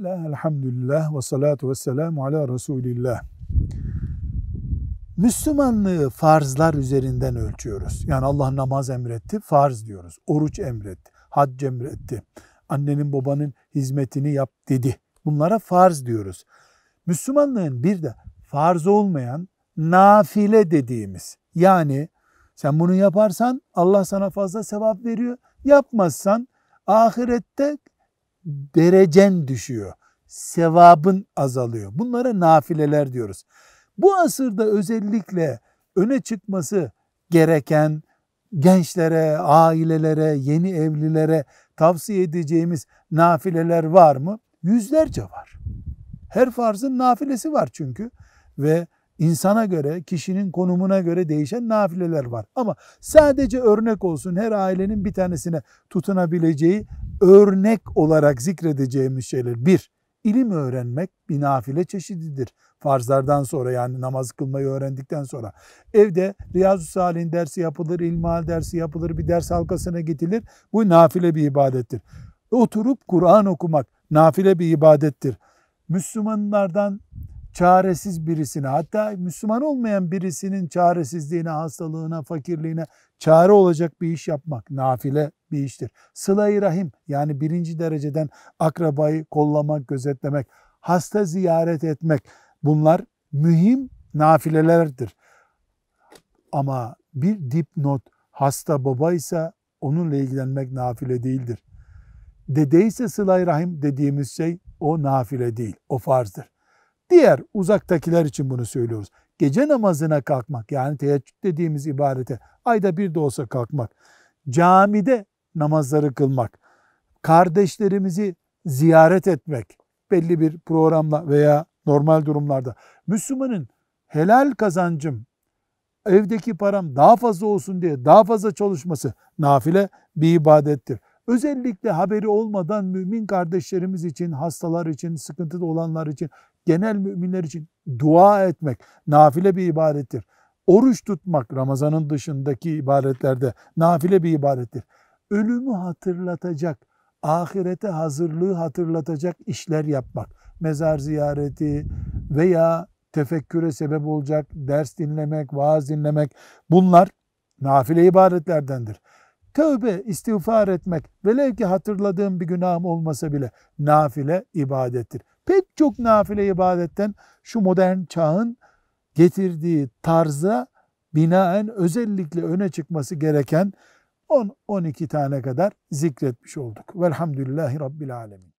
Bismillah, elhamdülillah ve salatu ve selamu ala Resulillah. Müslümanlığı farzlar üzerinden ölçüyoruz. Yani Allah namaz emretti, farz diyoruz. Oruç emretti, hac emretti. Annenin babanın hizmetini yap dedi. Bunlara farz diyoruz. Müslümanlığın bir de farz olmayan nafile dediğimiz yani sen bunu yaparsan Allah sana fazla sevap veriyor. Yapmazsan ahirette derecen düşüyor. Sevabın azalıyor. Bunlara nafileler diyoruz. Bu asırda özellikle öne çıkması gereken gençlere, ailelere, yeni evlilere tavsiye edeceğimiz nafileler var mı? Yüzlerce var. Her farzın nafilesi var çünkü ve insana göre, kişinin konumuna göre değişen nafileler var. Ama sadece örnek olsun her ailenin bir tanesine tutunabileceği örnek olarak zikredeceğimiz şeyler. Bir, ilim öğrenmek bir nafile çeşididir. Farzlardan sonra yani namaz kılmayı öğrendikten sonra. Evde Riyazu Salih'in dersi yapılır, ilmihal dersi yapılır, bir ders halkasına getirilir. Bu nafile bir ibadettir. Oturup Kur'an okumak nafile bir ibadettir. Müslümanlardan çaresiz birisine hatta Müslüman olmayan birisinin çaresizliğine, hastalığına, fakirliğine çare olacak bir iş yapmak nafile bir iştir. Sıla-i rahim yani birinci dereceden akrabayı kollamak, gözetlemek, hasta ziyaret etmek bunlar mühim nafilelerdir. Ama bir dipnot hasta babaysa onunla ilgilenmek nafile değildir. Dedeyse sıla-i rahim dediğimiz şey o nafile değil, o farzdır. Diğer uzaktakiler için bunu söylüyoruz. Gece namazına kalkmak yani teheccüd dediğimiz ibadete ayda bir de olsa kalkmak, camide namazları kılmak, kardeşlerimizi ziyaret etmek belli bir programla veya normal durumlarda Müslümanın helal kazancım evdeki param daha fazla olsun diye daha fazla çalışması nafile bir ibadettir. Özellikle haberi olmadan mümin kardeşlerimiz için, hastalar için, sıkıntıda olanlar için, genel müminler için dua etmek nafile bir ibadettir. Oruç tutmak Ramazan'ın dışındaki ibadetlerde nafile bir ibadettir. Ölümü hatırlatacak, ahirete hazırlığı hatırlatacak işler yapmak. Mezar ziyareti veya tefekküre sebep olacak ders dinlemek, vaaz dinlemek bunlar nafile ibadetlerdendir. Tövbe, istiğfar etmek, velev ki hatırladığım bir günahım olmasa bile nafile ibadettir. Pek çok nafile ibadetten şu modern çağın getirdiği tarza binaen özellikle öne çıkması gereken 10-12 tane kadar zikretmiş olduk. Velhamdülillahi Rabbil Alemin.